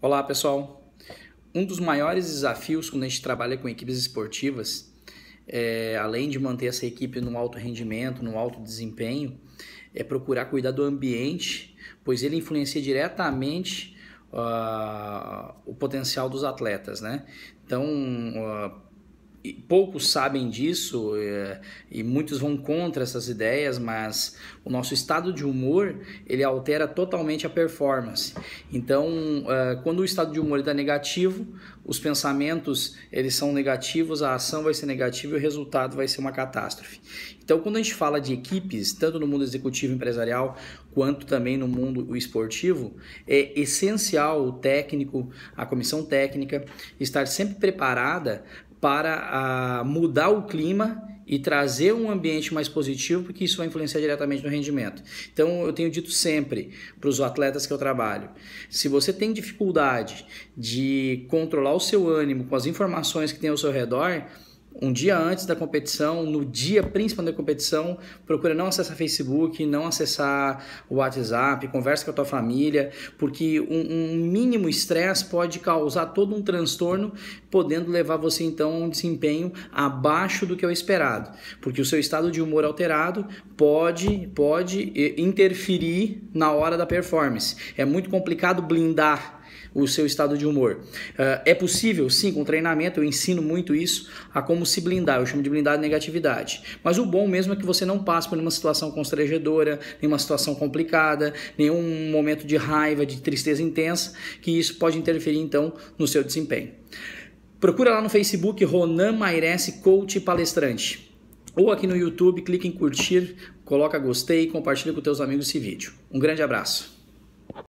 Olá pessoal! Um dos maiores desafios quando a gente trabalha com equipes esportivas, é, além de manter essa equipe no alto rendimento, no alto desempenho, é procurar cuidar do ambiente, pois ele influencia diretamente uh, o potencial dos atletas, né? Então, uh, e poucos sabem disso eh, e muitos vão contra essas ideias, mas o nosso estado de humor ele altera totalmente a performance. Então, eh, quando o estado de humor está negativo, os pensamentos eles são negativos, a ação vai ser negativa e o resultado vai ser uma catástrofe. Então, quando a gente fala de equipes, tanto no mundo executivo empresarial quanto também no mundo esportivo, é essencial o técnico, a comissão técnica, estar sempre preparada para ah, mudar o clima e trazer um ambiente mais positivo, porque isso vai influenciar diretamente no rendimento. Então, eu tenho dito sempre para os atletas que eu trabalho: se você tem dificuldade de controlar o seu ânimo com as informações que tem ao seu redor, um dia antes da competição, no dia principal da competição, procura não acessar Facebook, não acessar o WhatsApp, conversa com a tua família, porque um, um mínimo estresse pode causar todo um transtorno, podendo levar você então a um desempenho abaixo do que é o esperado, porque o seu estado de humor alterado pode pode eh, interferir na hora da performance. É muito complicado blindar o seu estado de humor. Uh, é possível, sim, com treinamento, eu ensino muito isso, a como se blindar. Eu chamo de blindar negatividade. Mas o bom mesmo é que você não passa por uma situação constrangedora, nenhuma situação complicada, nenhum momento de raiva, de tristeza intensa, que isso pode interferir então no seu desempenho. Procura lá no Facebook Ronan Mairesse Coach Palestrante. Ou aqui no YouTube, clique em curtir, coloca gostei e compartilha com teus amigos esse vídeo. Um grande abraço.